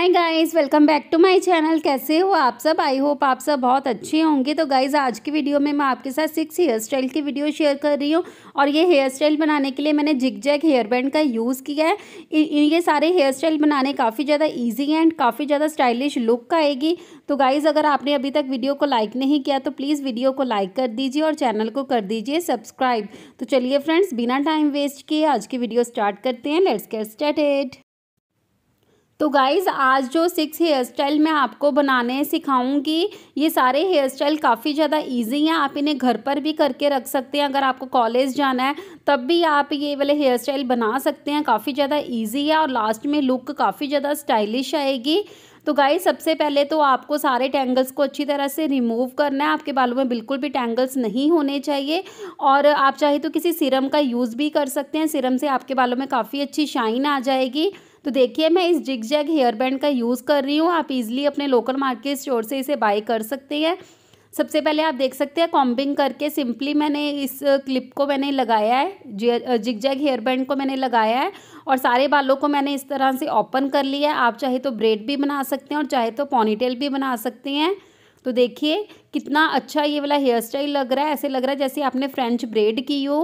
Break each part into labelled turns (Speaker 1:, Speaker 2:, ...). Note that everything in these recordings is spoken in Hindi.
Speaker 1: hi guys welcome back to my channel कैसे हो आप सब आई होप आप सब बहुत अच्छे होंगे तो गाइस आज की वीडियो में मैं आपके साथ सिक्स हेयर स्टाइल की वीडियो शेयर कर रही हूँ और ये हेयर स्टाइल बनाने के लिए मैंने जिग जैग हेयर बैंड का यूज़ किया है ये सारे हेयर स्टाइल बनाने काफ़ी ज़्यादा ईजी एंड काफ़ी ज़्यादा स्टाइलिश लुक आएगी तो गाइज़ अगर आपने अभी तक वीडियो को लाइक नहीं किया तो प्लीज़ वीडियो को लाइक कर दीजिए और चैनल को कर दीजिए सब्सक्राइब तो चलिए फ्रेंड्स बिना टाइम वेस्ट किए आज की वीडियो स्टार्ट करते हैं लेट्स गेट स्टार्टेड तो गाइज़ आज जो सिक्स हेयर स्टाइल मैं आपको बनाने सिखाऊंगी ये सारे हेयर स्टाइल काफ़ी ज़्यादा इजी हैं आप इन्हें घर पर भी करके रख सकते हैं अगर आपको कॉलेज जाना है तब भी आप ये वाले हेयर स्टाइल बना सकते हैं काफ़ी ज़्यादा ईजी है और लास्ट में लुक काफ़ी ज़्यादा स्टाइलिश आएगी तो गाइज सबसे पहले तो आपको सारे टैंगल्स को अच्छी तरह से रिमूव करना है आपके बालों में बिल्कुल भी टैंगल्स नहीं होने चाहिए और आप चाहे तो किसी सिरम का यूज़ भी कर सकते हैं सिरम से आपके बालों में काफ़ी अच्छी शाइन आ जाएगी तो देखिए मैं इस जिग जैग हेयर बैंड का यूज़ कर रही हूँ आप इज़िली अपने लोकल मार्केट स्टोर से इसे बाई कर सकते हैं सबसे पहले आप देख सकते हैं कॉम्बिंग करके सिंपली मैंने इस क्लिप को मैंने लगाया है जिग जैग हेयर बैंड को मैंने लगाया है और सारे बालों को मैंने इस तरह से ओपन कर लिया है आप चाहे तो ब्रेड भी बना सकते हैं और चाहे तो पॉनीटेल भी बना सकते हैं तो देखिए कितना अच्छा ये वाला हेयर स्टाइल लग रहा है ऐसे लग रहा है जैसे आपने फ्रेंच ब्रेड की हो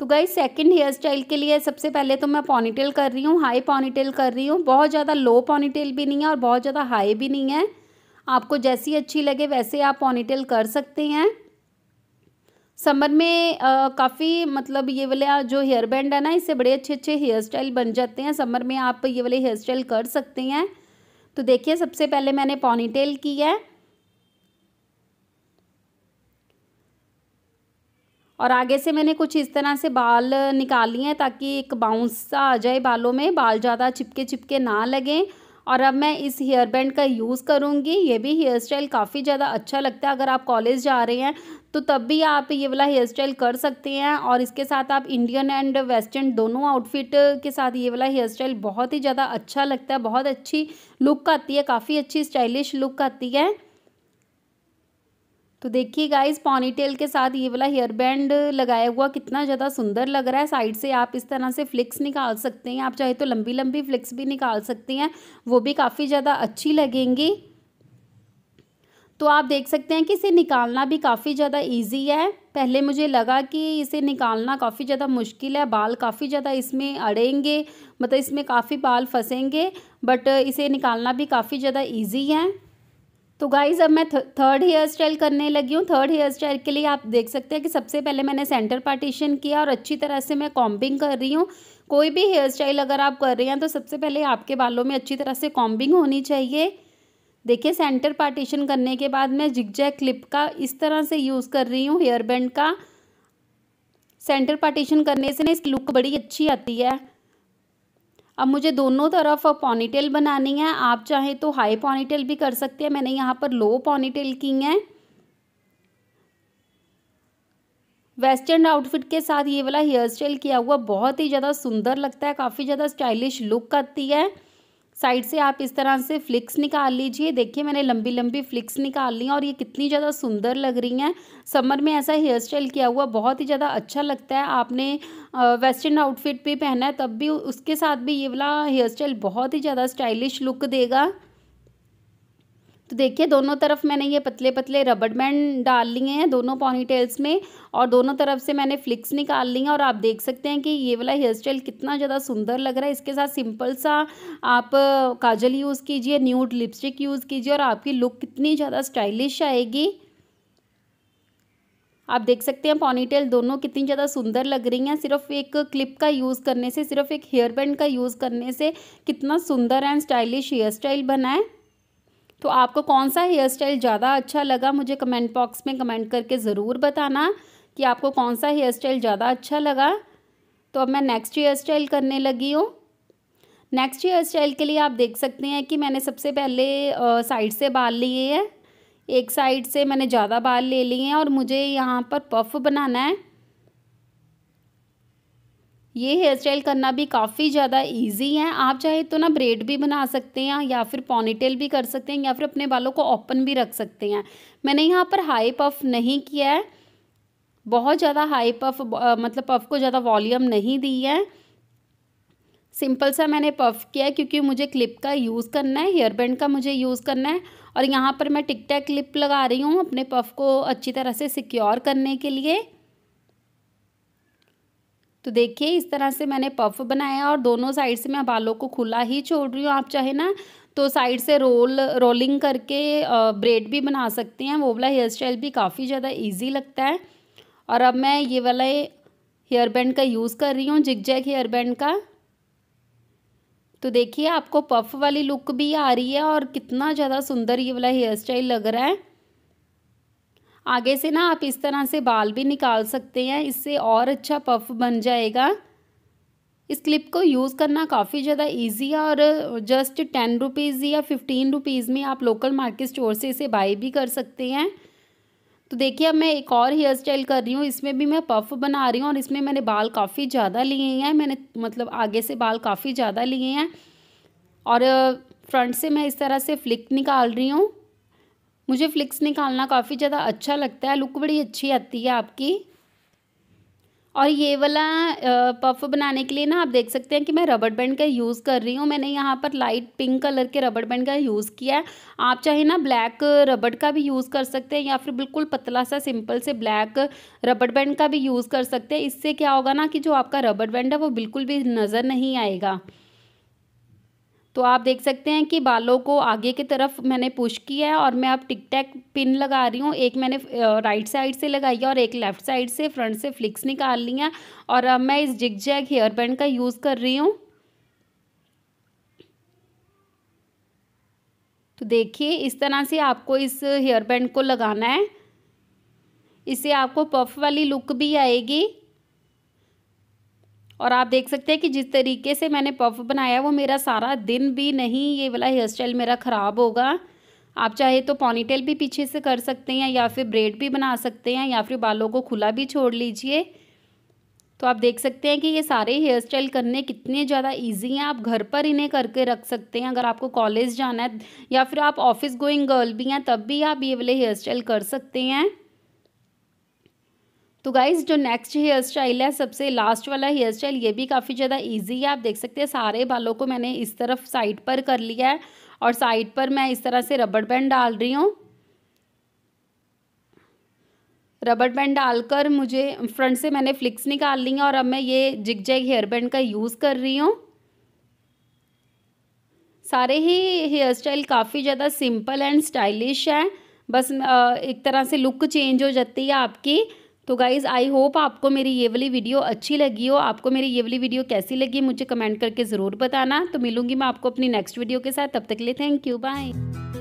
Speaker 1: तो गाई सेकंड हेयर स्टाइल के लिए सबसे पहले तो मैं पॉनीटेल कर रही हूँ हाई पॉनीटेल कर रही हूँ बहुत ज़्यादा लो पॉनीटेल भी नहीं है और बहुत ज़्यादा हाई भी नहीं है आपको जैसी अच्छी लगे वैसे आप पॉनीटेल कर सकते हैं समर में काफ़ी मतलब ये वाले जो हेयर बैंड है ना इससे बड़े अच्छे अच्छे हेयर स्टाइल बन जाते हैं समर में आप ये वाले हेयर स्टाइल कर सकते हैं तो देखिए सबसे पहले मैंने पॉनीटेल की है और आगे से मैंने कुछ इस तरह से बाल निकाल लिए हैं ताकि एक बाउंस सा आ जाए बालों में बाल ज़्यादा चिपके चिपके ना लगें और अब मैं इस हेयर बैंड का यूज़ करूँगी ये भी हेयर स्टाइल काफ़ी ज़्यादा अच्छा लगता है अगर आप कॉलेज जा रहे हैं तो तब भी आप ये वाला हेयर स्टाइल कर सकते हैं और इसके साथ आप इंडियन एंड वेस्टर्न दोनों आउटफिट के साथ ये वाला हेयर स्टाइल बहुत ही ज़्यादा अच्छा लगता है बहुत अच्छी लुक आती है काफ़ी अच्छी स्टाइलिश लुक आती है तो देखिए गाइस पॉनीटेल के साथ ये वाला हेयर बैंड लगाया हुआ कितना ज़्यादा सुंदर लग रहा है साइड से आप इस तरह से फ्लिक्स निकाल सकते हैं आप चाहे तो लंबी लंबी फ्लिक्स भी निकाल सकते हैं वो भी काफ़ी ज़्यादा अच्छी लगेंगी तो आप देख सकते हैं कि इसे निकालना भी काफ़ी ज़्यादा इजी है पहले मुझे लगा कि इसे निकालना काफ़ी ज़्यादा मुश्किल है बाल काफ़ी ज़्यादा इसमें अड़ेंगे मतलब इसमें काफ़ी बाल फंसेंगे बट इसे निकालना भी काफ़ी ज़्यादा ईजी है तो गाइज़ अब मैं थर्ड हेयर स्टाइल करने लगी हूँ थर्ड हेयर स्टाइल के लिए आप देख सकते हैं कि सबसे पहले मैंने सेंटर पार्टीशन किया और अच्छी तरह से मैं कॉम्बिंग कर रही हूँ कोई भी हेयर स्टाइल अगर आप कर रहे हैं तो सबसे पहले आपके बालों में अच्छी तरह से कॉम्बिंग होनी चाहिए देखिए सेंटर पार्टीशन करने के बाद मैं जिगजैक क्लिप का इस तरह से यूज़ कर रही हूँ हेयर बैंड का सेंटर पार्टीशन करने से ना इसकी लुक बड़ी अच्छी आती है अब मुझे दोनों तरफ पॉनीटेल बनानी है आप चाहें तो हाई पॉनीटेल भी कर सकते हैं मैंने यहाँ पर लो पॉनीटेल की है वेस्टर्न आउटफिट के साथ ये वाला हेयर स्टाइल किया हुआ बहुत ही ज़्यादा सुंदर लगता है काफ़ी ज़्यादा स्टाइलिश लुक आती है साइड से आप इस तरह से फ्लिक्स निकाल लीजिए देखिए मैंने लंबी लंबी फ्लिक्स निकाल ली और ये कितनी ज़्यादा सुंदर लग रही हैं समर में ऐसा हेयर स्टाइल किया हुआ बहुत ही ज़्यादा अच्छा लगता है आपने वेस्टर्न आउटफिट भी पहना है तब भी उसके साथ भी ये वाला हेयर स्टाइल बहुत ही ज़्यादा स्टाइलिश लुक देगा तो देखिए दोनों तरफ मैंने ये पतले पतले रबड़ बैंड डाल लिए हैं दोनों पॉनी टेल्स में और दोनों तरफ से मैंने फ्लिक्स निकाल लिए हैं और आप देख सकते हैं कि ये वाला हेयर स्टाइल कितना ज़्यादा सुंदर लग रहा है इसके साथ सिंपल सा आप काजल यूज़ कीजिए न्यूड लिपस्टिक यूज़ कीजिए और आपकी लुक कितनी ज़्यादा स्टाइलिश आएगी आप देख सकते हैं पॉनीटेल दोनों कितनी ज़्यादा सुंदर लग रही हैं सिर्फ एक क्लिप का यूज़ करने से सिर्फ एक हेयर बैंड का यूज़ करने से कितना सुंदर एंड स्टाइलिश हेयर स्टाइल बना है तो आपको कौन सा हेयर स्टाइल ज़्यादा अच्छा लगा मुझे कमेंट बॉक्स में कमेंट करके ज़रूर बताना कि आपको कौन सा हेयर स्टाइल ज़्यादा अच्छा लगा तो अब मैं नेक्स्ट हेयर स्टाइल करने लगी हूँ नेक्स्ट हेयर स्टाइल के लिए आप देख सकते हैं कि मैंने सबसे पहले साइड से बाल लिए हैं एक साइड से मैंने ज़्यादा बाल ले लिए हैं और मुझे यहाँ पर पफ बनाना है ये हेयर स्टाइल करना भी काफ़ी ज़्यादा इजी है आप चाहे तो ना ब्रेड भी बना सकते हैं या फिर पॉनीटेल भी कर सकते हैं या फिर अपने बालों को ओपन भी रख सकते हैं मैंने यहाँ पर हाई पफ नहीं किया है बहुत ज़्यादा हाई पफ मतलब पफ को ज़्यादा वॉल्यूम नहीं दी है सिंपल सा मैंने पफ किया है क्योंकि मुझे क्लिप का यूज़ करना है हेयर बैंड का मुझे यूज़ करना है और यहाँ पर मैं टिकटैक क्लिप लगा रही हूँ अपने पफ को अच्छी तरह से सिक्योर करने के लिए तो देखिए इस तरह से मैंने पफ बनाया और दोनों साइड से मैं बालों को खुला ही छोड़ रही हूँ आप चाहे ना तो साइड से रोल रोलिंग करके ब्रेड भी बना सकते हैं वो वाला हेयर स्टाइल भी काफ़ी ज़्यादा ईजी लगता है और अब मैं ये वाला हेयर बैंड का यूज़ कर रही हूँ जिग जैक हेयर बैंड का तो देखिए आपको पफ वाली लुक भी आ रही है और कितना ज़्यादा सुंदर ये वाला हेयर स्टाइल लग रहा है आगे से ना आप इस तरह से बाल भी निकाल सकते हैं इससे और अच्छा पफ बन जाएगा इस क्लिप को यूज़ करना काफ़ी ज़्यादा इजी है और जस्ट टेन रुपीज़ या फिफ्टीन रुपीज़ में आप लोकल मार्केट स्टोर से इसे बाई भी कर सकते हैं तो देखिए अब मैं एक और हेयर स्टाइल कर रही हूँ इसमें भी मैं पफ बना रही हूँ और इसमें मैंने बाल काफ़ी ज़्यादा लिए हैं मैंने मतलब आगे से बाल काफ़ी ज़्यादा लिए हैं और फ्रंट से मैं इस तरह से फ्लिक निकाल रही हूँ मुझे फ्लिक्स निकालना काफ़ी ज़्यादा अच्छा लगता है लुक बड़ी अच्छी आती है आपकी और ये वाला पफ बनाने के लिए ना आप देख सकते हैं कि मैं रबड़ बैंड का यूज़ कर रही हूँ मैंने यहाँ पर लाइट पिंक कलर के रबड़ बैंड का यूज़ किया है आप चाहे ना ब्लैक रबड़ का भी यूज़ कर सकते हैं या फिर बिल्कुल पतला सा सिंपल से ब्लैक रबड़ बैंड का भी यूज़ कर सकते हैं इससे क्या होगा ना कि जो आपका रबड़ बैंड है वो बिल्कुल भी नज़र नहीं आएगा तो आप देख सकते हैं कि बालों को आगे की तरफ मैंने पुश किया है और मैं अब टिक टैक पिन लगा रही हूँ एक मैंने राइट साइड से लगाई है और एक लेफ्ट साइड से फ्रंट से फ्लिक्स निकाल ली है और अब मैं इस जिग जैग हेयर बैंड का यूज़ कर रही हूँ तो देखिए इस तरह से आपको इस हेयर बैंड को लगाना है इससे आपको पफ वाली लुक भी आएगी और आप देख सकते हैं कि जिस तरीके से मैंने पफ बनाया वो मेरा सारा दिन भी नहीं ये वाला हेयर स्टाइल मेरा ख़राब होगा आप चाहे तो पॉनीटेल भी पीछे से कर सकते हैं या फिर ब्रेड भी बना सकते हैं या फिर बालों को खुला भी छोड़ लीजिए तो आप देख सकते हैं कि ये सारे हेयर स्टाइल करने कितने ज़्यादा इजी हैं आप घर पर इन्हें करके रख सकते हैं अगर आपको कॉलेज जाना है या फिर आप ऑफिस गोइंग गर्ल भी हैं तब भी आप ये वाले हेयर स्टाइल कर सकते हैं तो गाइज़ जो नेक्स्ट हेयर स्टाइल है सबसे लास्ट वाला हेयर स्टाइल ये भी काफ़ी ज़्यादा इजी है आप देख सकते हैं सारे बालों को मैंने इस तरफ साइड पर कर लिया है और साइड पर मैं इस तरह से रबड़ बैंड डाल रही हूँ रबड़ बैंड डालकर मुझे फ्रंट से मैंने फ्लिक्स निकाल ली हैं और अब मैं ये जिग जैग हेयर बैंड का यूज़ कर रही हूँ सारे ही हेयर स्टाइल काफ़ी ज़्यादा सिंपल एंड स्टाइलिश है बस एक तरह से लुक चेंज हो जाती है आपकी तो गाइज़ आई होप आपको मेरी ये वाली वीडियो अच्छी लगी हो आपको मेरी ये वाली वीडियो कैसी लगी मुझे कमेंट करके ज़रूर बताना तो मिलूंगी मैं आपको अपनी नेक्स्ट वीडियो के साथ तब तक के लिए थैंक यू बाय